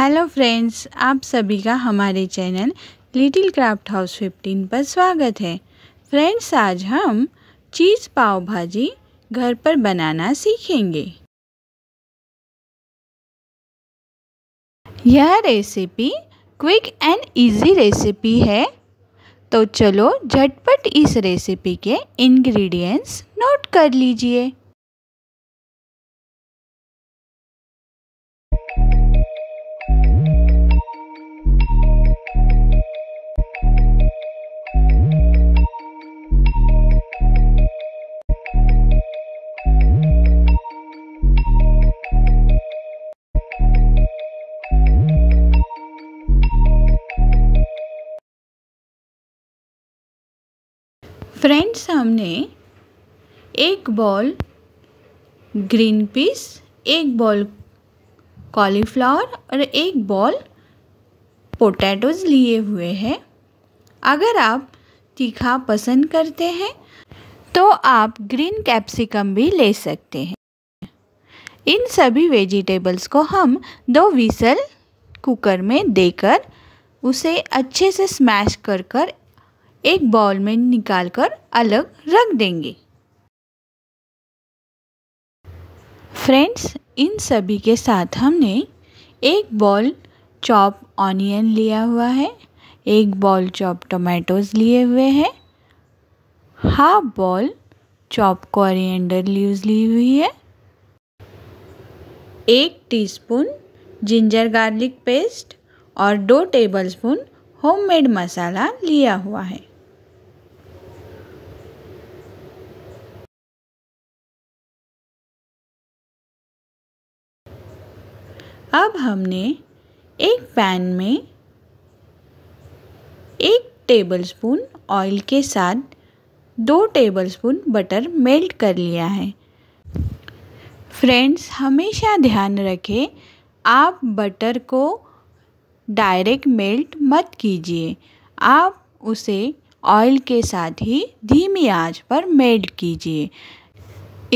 hello friends आप सभी का हमारे चैनल लिटिल क्राफ्ट हाउस 15 पर स्वागत है फ्रेंड्स आज हम चीज़ पाव भाजी घर पर बनाना सीखेंगे यह recipe quick and easy recipe है तो चलो झटपट इस रेसिपी के इंग्रेडिएंट्स नोट कर लीजिए फ्रेंड्स हमने एक बॉल ग्रीन पीस एक बॉल कॉलीफ्लावर और एक बॉल पोटैटोज़ लिए हुए हैं अगर आप तीखा पसंद करते हैं तो आप ग्रीन कैप्सिकम भी ले सकते हैं इन सभी वेजिटेबल्स को हम दो विसल कुकर में देकर उसे अच्छे से स्मैश कर कर एक बाउल में निकालकर अलग रख देंगे फ्रेंड्स इन सभी के साथ हमने एक बॉल चॉप ऑनियन लिया हुआ है एक बॉल चॉप टोमेटोज़ लिए हुए हैं half bowl chop coriander leaves ली हुई है एक टीस्पून जिंजर गार्लिक पेस्ट और दो टेबलस्पून होममेड मसाला लिया हुआ है अब हमने एक पैन में एक टेबलस्पून ऑयल के साथ दो टेबलस्पून बटर मेल्ट कर लिया है फ्रेंड्स हमेशा ध्यान रखें आप बटर को डायरेक्ट मेल्ट मत कीजिए आप उसे ऑयल के साथ ही धीमी आंच पर मेल्ट कीजिए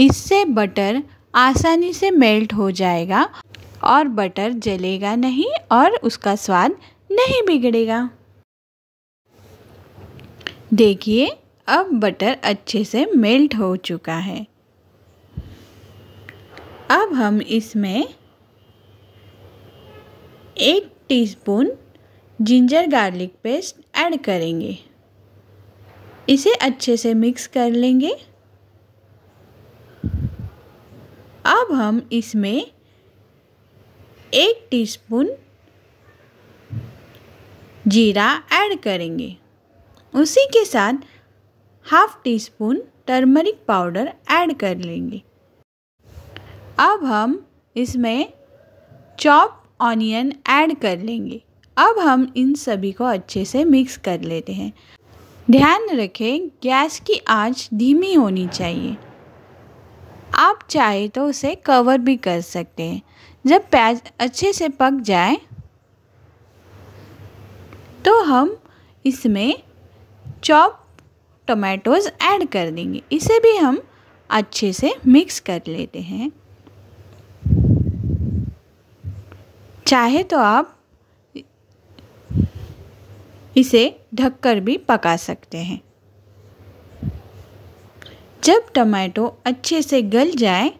इससे बटर आसानी से मेल्ट हो जाएगा और बटर जलेगा नहीं और उसका स्वाद नहीं बिगड़ेगा देखिए अब बटर अच्छे से मेल्ट हो चुका है अब हम इसमें एक teaspoon ginger garlic paste add करेंगे इसे अच्छे से मिक्स कर लेंगे अब हम इसमें एक टीस्पून जीरा ऐड करेंगे उसी के साथ half teaspoon turmeric powder add कर लेंगे अब हम इसमें चॉप ऑनियन ऐड कर लेंगे अब हम इन सभी को अच्छे से मिक्स कर लेते हैं ध्यान रखें गैस की आंच धीमी होनी चाहिए आप चाहे तो उसे कवर भी कर सकते हैं जब प्याज अच्छे से पक जाए तो हम इसमें चॉप टोमेटोज़ ऐड कर देंगे इसे भी हम अच्छे से मिक्स कर लेते हैं चाहे तो आप इसे ढककर भी पका सकते हैं जब टमाटो अच्छे से गल जाए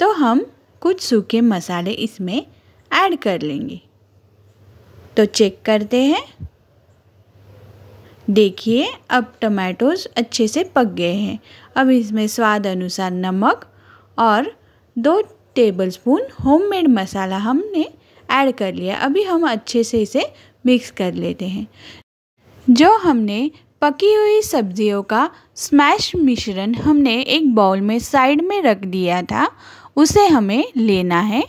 तो हम कुछ सूखे मसाले इसमें ऐड कर लेंगे तो चेक करते हैं देखिए अब टमाटोज अच्छे से पक गए हैं अब इसमें स्वाद अनुसार नमक और दो टेबलस्पून होममेड मसाला हमने ऐड कर लिया अभी हम अच्छे से इसे मिक्स कर लेते हैं जो हमने पकी हुई सब्जियों का स्मैश मिश्रण हमने एक बाउल में साइड में रख दिया था उसे हमें लेना है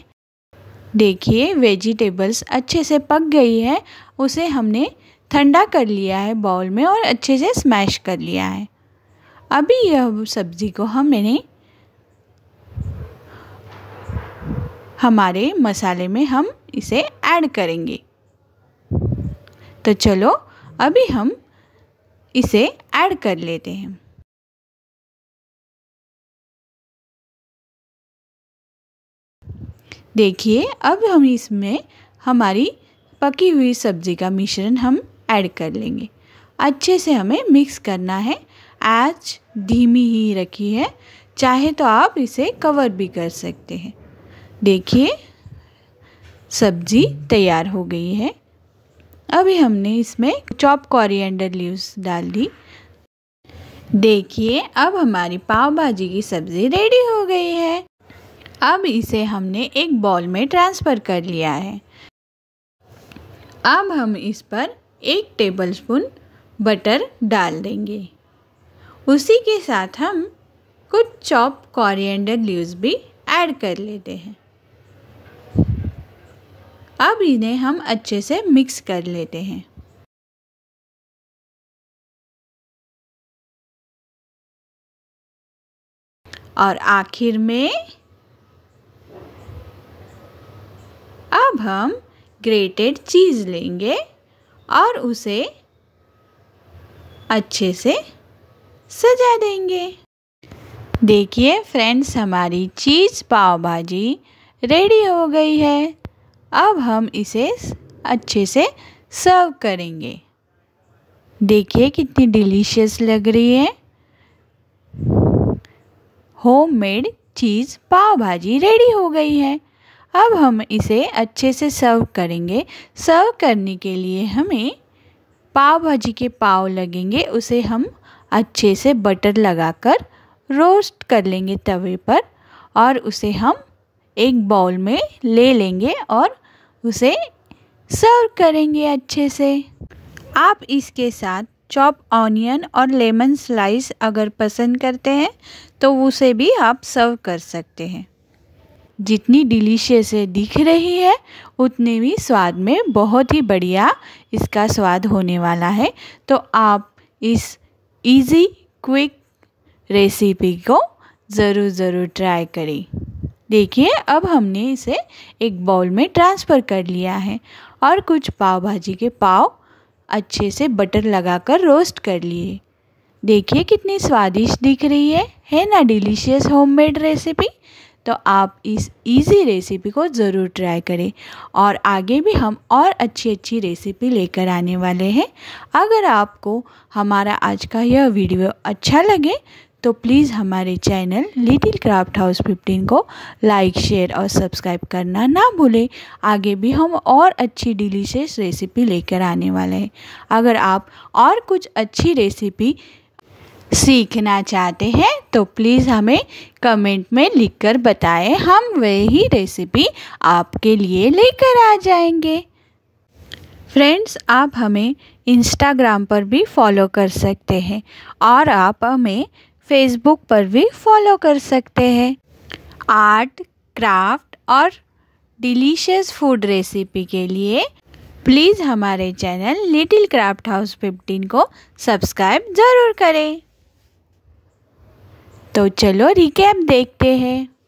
देखिए वेजिटेबल्स अच्छे से पक गई है उसे हमने ठंडा कर लिया है बाउल में और अच्छे से स्मैश कर लिया है अभी यह सब्ज़ी को हमने हमारे मसाले में हम इसे ऐड करेंगे तो चलो अभी हम इसे ऐड कर लेते हैं देखिए अब हम इसमें हमारी पकी हुई सब्जी का मिश्रण हम ऐड कर लेंगे अच्छे से हमें मिक्स करना है आँच धीमी ही रखी है चाहे तो आप इसे कवर भी कर सकते हैं देखिए सब्जी तैयार हो गई है अभी हमने इसमें चॉप कॉरियडर लीव्स डाल दी देखिए अब हमारी पाव भाजी की सब्ज़ी रेडी हो गई है अब इसे हमने एक बॉल में ट्रांसफ़र कर लिया है अब हम इस पर एक टेबलस्पून बटर डाल देंगे उसी के साथ हम कुछ चॉप कॉरियडर लीव्स भी ऐड कर लेते हैं अब इन्हें हम अच्छे से मिक्स कर लेते हैं और आखिर में अब हम ग्रेटेड चीज़ लेंगे और उसे अच्छे से सजा देंगे देखिए फ्रेंड्स हमारी चीज़ पाव भाजी रेडी हो गई है अब हम इसे अच्छे से सर्व करेंगे देखिए कितनी डिलीशियस लग रही है होममेड चीज़ पाव भाजी रेडी हो गई है अब हम इसे अच्छे से सर्व करेंगे सर्व करने के लिए हमें पाव भाजी के पाव लगेंगे उसे हम अच्छे से बटर लगाकर रोस्ट कर लेंगे तवे पर और उसे हम एक बाउल में ले लेंगे और उसे सर्व करेंगे अच्छे से आप इसके साथ चॉप ऑनियन और लेमन स्लाइस अगर पसंद करते हैं तो उसे भी आप सर्व कर सकते हैं जितनी डिलीशियस दिख रही है उतने भी स्वाद में बहुत ही बढ़िया इसका स्वाद होने वाला है तो आप इस इजी क्विक रेसिपी को ज़रूर ज़रूर ट्राई करें देखिए अब हमने इसे एक बाउल में ट्रांसफ़र कर लिया है और कुछ पाव भाजी के पाव अच्छे से बटर लगाकर रोस्ट कर लिए देखिए कितनी स्वादिष्ट दिख रही है है ना डिलीशियस होममेड रेसिपी तो आप इस इजी रेसिपी को ज़रूर ट्राई करें और आगे भी हम और अच्छी अच्छी रेसिपी लेकर आने वाले हैं अगर आपको हमारा आज का यह वीडियो अच्छा लगे तो प्लीज़ हमारे channel little craft house fifteen को लाइक शेयर और सब्सक्राइब करना ना भूलें आगे भी हम और अच्छी डिलीशियस रेसिपी लेकर आने वाले हैं अगर आप और कुछ अच्छी रेसिपी सीखना चाहते हैं तो प्लीज़ हमें कमेंट में लिखकर बताएं हम वही रेसिपी आपके लिए लेकर आ जाएंगे फ्रेंड्स आप हमें इंस्टाग्राम पर भी फॉलो कर सकते हैं और आप हमें फेसबुक पर भी फॉलो कर सकते हैं आर्ट क्राफ्ट और डिलीशियस फूड रेसिपी के लिए प्लीज़ हमारे चैनल लिटिल क्राफ्ट हाउस 15 को सब्सक्राइब ज़रूर करें तो चलो रिकैप देखते हैं